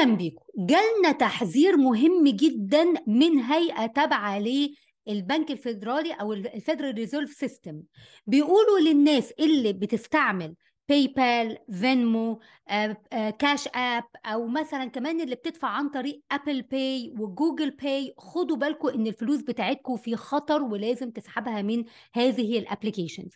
اهلا بيكم جالنا تحذير مهم جدا من هيئه تابعه للبنك الفيدرالي او الفيدرال ريزولف سيستم بيقولوا للناس اللي بتستعمل باي بال فينمو كاش اب او مثلا كمان اللي بتدفع عن طريق ابل باي وجوجل باي خدوا بالكم ان الفلوس بتاعتكم في خطر ولازم تسحبها من هذه الابلكيشنز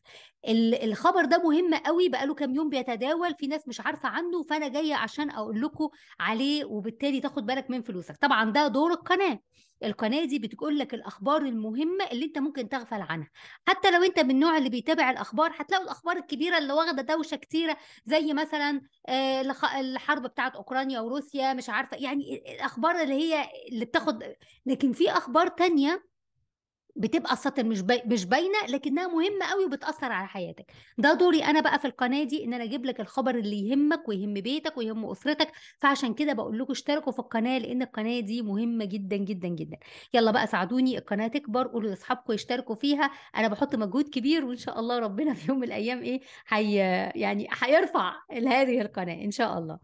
الخبر ده مهم قوي بقاله كام يوم بيتداول في ناس مش عارفه عنه فانا جايه عشان اقول لكم عليه وبالتالي تاخد بالك من فلوسك طبعا ده دور القناه القناه دي بتقول لك الاخبار المهمه اللي انت ممكن تغفل عنها حتى لو انت من النوع اللي بيتابع الاخبار هتلاقوا الاخبار الكبيره اللي واخده دوشه كتيره زي مثلا آه، الحرب بتاعت اوكرانيا وروسيا مش عارفه يعني الاخبار اللي هي اللي بتاخد لكن في اخبار تانية بتبقى سطر مش بي... مش باينه لكنها مهمه قوي وبتاثر على حياتك ده دوري انا بقى في القناه دي ان انا اجيب لك الخبر اللي يهمك ويهم بيتك ويهم اسرتك فعشان كده بقول لكم اشتركوا في القناه لان القناه دي مهمه جدا جدا جدا يلا بقى ساعدوني القناه تكبر قولوا لاصحابكم يشتركوا فيها انا بحط مجهود كبير وان شاء الله ربنا في يوم من الايام ايه حي... يعني هيرفع هذه القناه ان شاء الله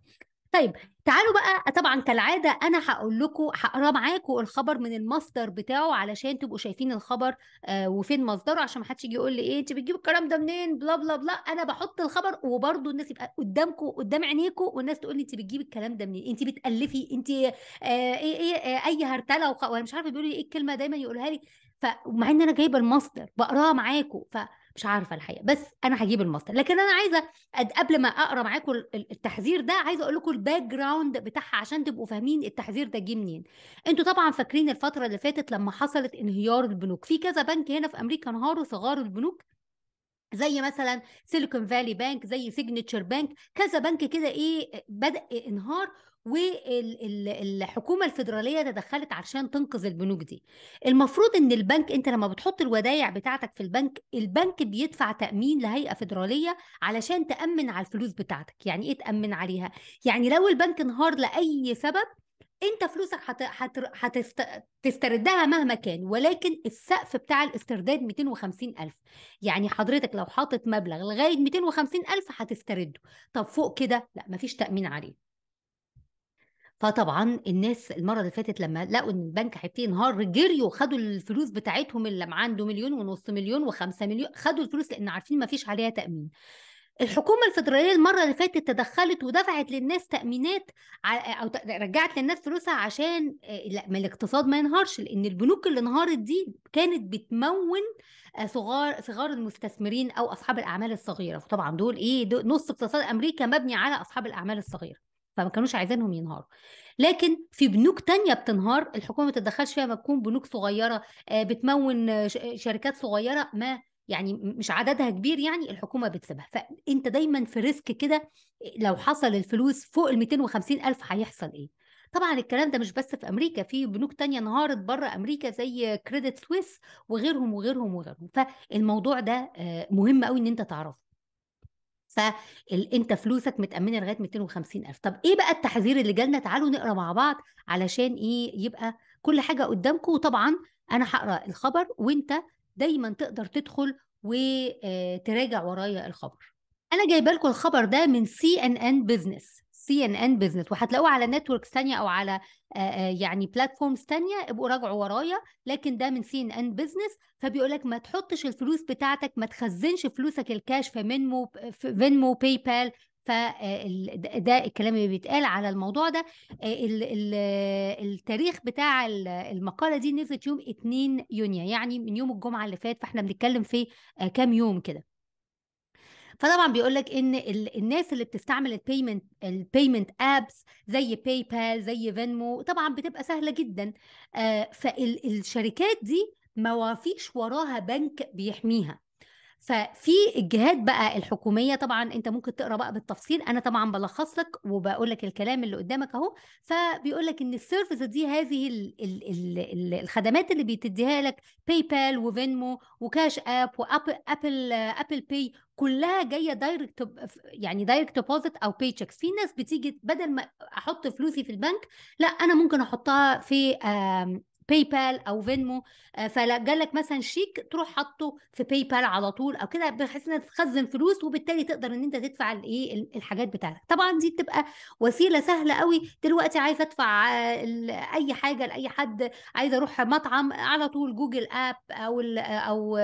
طيب تعالوا بقى طبعا كالعاده انا هقول لكم هقرا معاكم الخبر من المصدر بتاعه علشان تبقوا شايفين الخبر آه، وفين مصدره عشان ما حدش يجي يقول لي ايه انت بتجيب الكلام ده منين بلا بلا بلا انا بحط الخبر وبرده الناس يبقى قدامكم قدام عينيكم والناس تقول لي انت بتجيب الكلام ده منين انت بتالفي انت آه، ايه ايه ايه ايه اي هرتله وخ... وانا مش عارفه بيقولوا لي ايه الكلمه دايما يقولها لي فمع ان انا جايبه المصدر بقراها معاكم ف مش عارفه الحقيقه بس انا هجيب المصدر لكن انا عايزه قبل ما اقرا معاكم التحذير ده عايزه اقول لكم الباك جراوند بتاعها عشان تبقوا فاهمين التحذير ده جه منين انتوا طبعا فاكرين الفتره اللي فاتت لما حصلت انهيار البنوك في كذا بنك هنا في امريكا انهاروا صغار البنوك زي مثلا سيليكون فالي بانك زي سيجنتشر بانك كذا بنك كده ايه بدا انهار والحكومه الفيدراليه تدخلت عشان تنقذ البنوك دي المفروض ان البنك انت لما بتحط الودايع بتاعتك في البنك البنك بيدفع تامين لهيئه فيدراليه علشان تامن على الفلوس بتاعتك يعني ايه تامن عليها يعني لو البنك انهار لاي سبب انت فلوسك هتستردها مهما كان ولكن السقف بتاع الاسترداد 250 ألف يعني حضرتك لو حاطط مبلغ لغاية 250 ألف هتسترده طب فوق كده لا مفيش تأمين عليه فطبعا الناس المره اللي فاتت لما لقوا ان البنك هيبتدي ينهار جريوا خدوا الفلوس بتاعتهم اللي عنده مليون ونص مليون وخمسة مليون خدوا الفلوس لان عارفين ما فيش عليها تامين الحكومة الفدرالية المرة اللي فاتت تدخلت ودفعت للناس تأمينات أو رجعت للناس فلوسها عشان آه، ما الاقتصاد ما ينهارش لأن البنوك اللي انهارت دي كانت بتمون آه، صغار صغار المستثمرين أو أصحاب الأعمال الصغيرة فطبعا دول إيه دول نص اقتصاد أمريكا مبني على أصحاب الأعمال الصغيرة فما كانوش عايزينهم ينهاروا لكن في بنوك تانية بتنهار الحكومة ما بتتدخلش فيها ما تكون بنوك صغيرة آه، بتمون آه، شركات صغيرة ما يعني مش عددها كبير يعني الحكومه بتسيبها فانت دايما في ريسك كده لو حصل الفلوس فوق ال 250 الف هيحصل ايه طبعا الكلام ده مش بس في امريكا في بنوك تانية انهارت بره امريكا زي كريدت سويس وغيرهم وغيرهم وغيرهم فالموضوع ده آه، مهم قوي ان انت تعرفه فانت فلوسك متامنه لغايه 250 الف طب ايه بقى التحذير اللي جالنا تعالوا نقرا مع بعض علشان ايه يبقى كل حاجه قدامكم وطبعا انا هقرا الخبر وانت دايما تقدر تدخل وتراجع آه، ورايا الخبر انا جايبه لكم الخبر ده من سي ان ان بزنس سي ان ان بزنس وهتلاقوه على نتوركس ثانيه او على آه، آه، يعني بلاتفورمز ثانيه ابقوا راجعوا ورايا لكن ده من سي ان ان بزنس فبيقول لك ما تحطش الفلوس بتاعتك ما تخزنش فلوسك الكاش في منمو في فينمو باي بال فده الكلام اللي بيتقال على الموضوع ده آه، التاريخ بتاع المقاله دي نزلت يوم 2 يونيو يعني من يوم الجمعه اللي فات فاحنا بنتكلم في كام يوم كده فطبعا بيقول لك ان الناس اللي بتستعمل البيمنت البيمنت ابس زي باي بال زي فينمو طبعا بتبقى سهله جدا آه، فالشركات دي ما فيش وراها بنك بيحميها ففي الجهات بقى الحكوميه طبعا انت ممكن تقرا بقى بالتفصيل انا طبعا بلخص لك وبقول لك الكلام اللي قدامك اهو فبيقول لك ان السيرفيس دي هذه الـ الـ الـ الخدمات اللي بتديها لك باي بال وفينمو وكاش اب وابل ابل ابل باي كلها جايه دايركت يعني دايركت ديبوزيت او باي تشيكس في ناس بتيجي بدل ما احط فلوسي في البنك لا انا ممكن احطها في باي بال او فينمو فقال لك مثلا شيك تروح حاطه في باي بال على طول او كده بحيث انها تخزن فلوس وبالتالي تقدر ان انت تدفع الايه الحاجات بتاعتك طبعا دي بتبقى وسيله سهله قوي دلوقتي عايزه ادفع آه، اي حاجه لاي حد عايزه اروح مطعم على طول جوجل اب او آه، او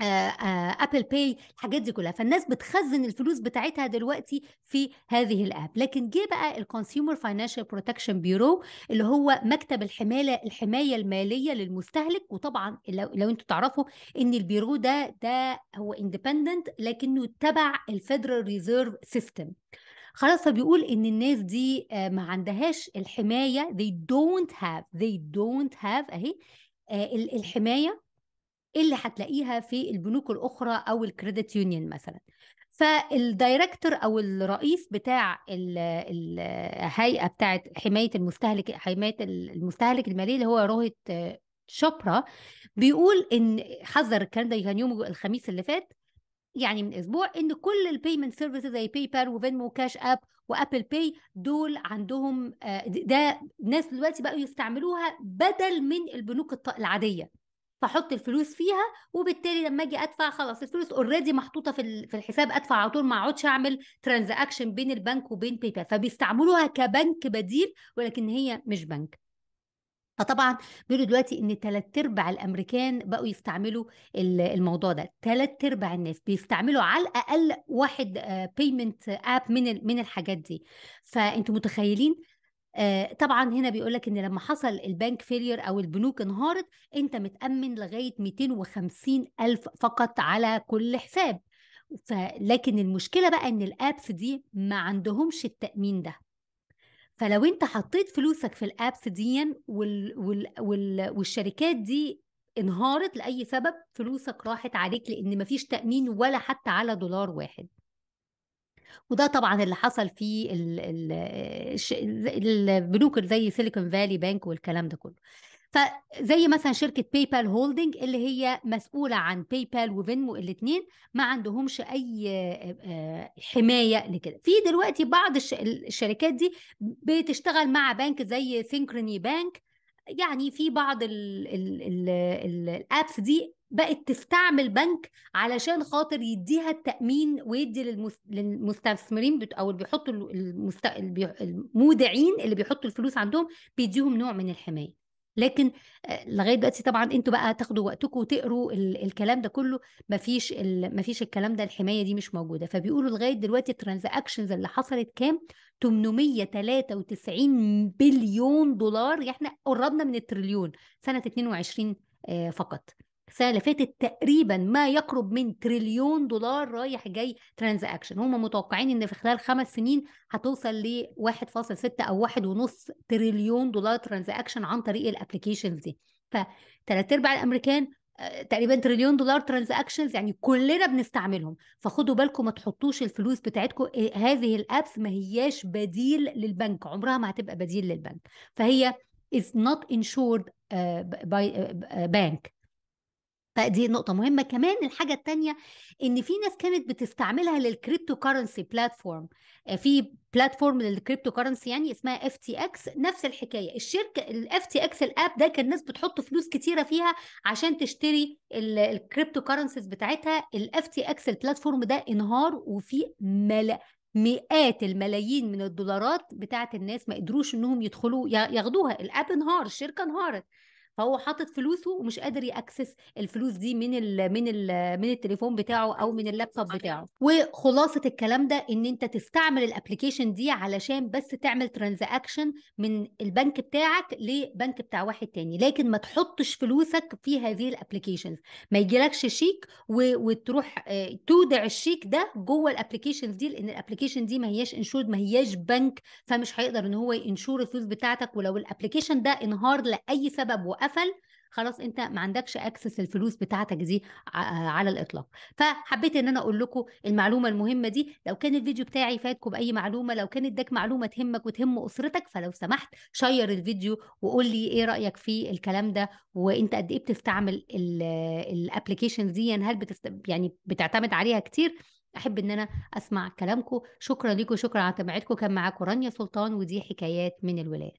ابل آه، باي آه، الحاجات دي كلها فالناس بتخزن الفلوس بتاعتها دلوقتي في هذه الاب لكن جه بقى الكونسيومر فاينانشال بروتكشن بيرو اللي هو مكتب الحمايه الحمايه الماليه للمستهلك وطبعا لو, لو انتوا تعرفوا ان البيرو ده ده هو اندبندنت لكنه تبع الفيدرال ريزيرف سيستم خلاص فبيقول ان الناس دي آه، ما عندهاش الحمايه they don't have they don't have اهي الحمايه اللي هتلاقيها في البنوك الاخرى او الكريدت يونيون مثلا فالدايركتور او الرئيس بتاع الهيئه بتاعه حمايه المستهلك حمايه المستهلك المالي اللي هو روهيت شوبرا بيقول ان حذر الكلام ده كان يوم الخميس اللي فات يعني من اسبوع ان كل البيمنت سيرفيسز زي باي بال وفينمو وكاش اب وابل باي دول عندهم آه، ده ناس دلوقتي بقوا يستعملوها بدل من البنوك العاديه فاحط الفلوس فيها وبالتالي لما اجي ادفع خلاص الفلوس اوريدي محطوطه في في الحساب ادفع على طول ما اقعدش اعمل ترانزاكشن بين البنك وبين باي بال فبيستعملوها كبنك بديل ولكن هي مش بنك فطبعا بيقولوا دلوقتي ان ثلاث ارباع الامريكان بقوا يستعملوا الموضوع ده ثلاث ارباع الناس بيستعملوا على الاقل واحد بيمنت آه، اب من من الحاجات دي فانتوا متخيلين آه، طبعا هنا بيقول لك ان لما حصل البنك فيلير او البنوك انهارت انت متامن لغايه 250 الف فقط على كل حساب لكن المشكله بقى ان الابس دي ما عندهمش التامين ده فلو انت حطيت فلوسك في الابس دي وال وال وال والشركات دي انهارت لاي سبب فلوسك راحت عليك لان مفيش تامين ولا حتى على دولار واحد وده طبعا اللي حصل في البنوك زي سيليكون فالي بانك والكلام ده كله فزي مثلا شركة باي بال هولدنج اللي هي مسؤولة عن باي بال وفينمو الاثنين ما عندهمش أي حماية لكده في دلوقتي بعض الشركات دي بتشتغل مع بنك زي سينكروني بانك يعني في بعض الابس دي بقت تستعمل بنك علشان خاطر يديها التامين ويدي للمس... للمستثمرين بت... او اللي بيحطوا المست... المودعين اللي بيحطوا الفلوس عندهم بيديهم نوع من الحمايه لكن آه، لغايه دلوقتي طبعا انتوا بقى تاخدوا وقتكم وتقروا ال... الكلام ده كله مفيش ال... مفيش الكلام ده الحمايه دي مش موجوده فبيقولوا لغايه دلوقتي الترانزاكشنز اللي حصلت كام 893 بليون دولار يعني احنا قربنا من التريليون سنه 22 آه، فقط السنه اللي فاتت تقريبا ما يقرب من تريليون دولار رايح جاي ترانزاكشن هم متوقعين ان في خلال خمس سنين هتوصل ل 1.6 او 1.5 تريليون دولار ترانزاكشن عن طريق الابلكيشنز دي فثلاث ارباع الامريكان آه، تقريبا تريليون دولار ترانزاكشنز يعني كلنا بنستعملهم فخدوا بالكم ما تحطوش الفلوس بتاعتكم آه، هذه الابس ما هياش بديل للبنك عمرها ما هتبقى بديل للبنك فهي is not insured آه، by bank فدي نقطة مهمة كمان الحاجة التانية إن في ناس كانت بتستعملها للكريبتو كارنسي بلاتفورم في بلاتفورم للكريبتو كارنسي يعني اسمها اف تي اكس نفس الحكاية الشركة الاف تي اكس الاب ده كان الناس بتحط فلوس كتيرة فيها عشان تشتري الكريبتو كارنسيز بتاعتها الاف تي اكس البلاتفورم ده انهار وفي ملأ مئات الملايين من الدولارات بتاعت الناس ما قدروش انهم يدخلوا ياخدوها الاب انهار الشركه انهارت فهو حاطط فلوسه ومش قادر ياكسس الفلوس دي من الـ من الـ من التليفون بتاعه او من اللابتوب بتاعه وخلاصه الكلام ده ان انت تستعمل الابلكيشن دي علشان بس تعمل ترانزاكشن من البنك بتاعك لبنك بتاع واحد تاني لكن ما تحطش فلوسك في هذه الابلكيشنز ما يجيلكش شيك وتروح آه، تودع الشيك ده جوه الابلكيشنز دي لان الابلكيشن دي ما هياش انشورد ما هياش بنك فمش هيقدر ان هو ينشور الفلوس بتاعتك ولو الابلكيشن ده انهار لاي سبب وقف قفل خلاص انت ما عندكش اكسس الفلوس بتاعتك دي على الاطلاق فحبيت ان انا اقول لكم المعلومه المهمه دي لو كان الفيديو بتاعي فاتكم باي معلومه لو كان اداك معلومه تهمك وتهم اسرتك فلو سمحت شير الفيديو وقول لي ايه رايك في الكلام ده وانت قد ايه بتستعمل الابلكيشن دي يعني هل بتست... يعني بتعتمد عليها كتير احب ان انا اسمع كلامكم شكرا لكم شكرا على تابعتكم كان معاكم رانيا سلطان ودي حكايات من الولايه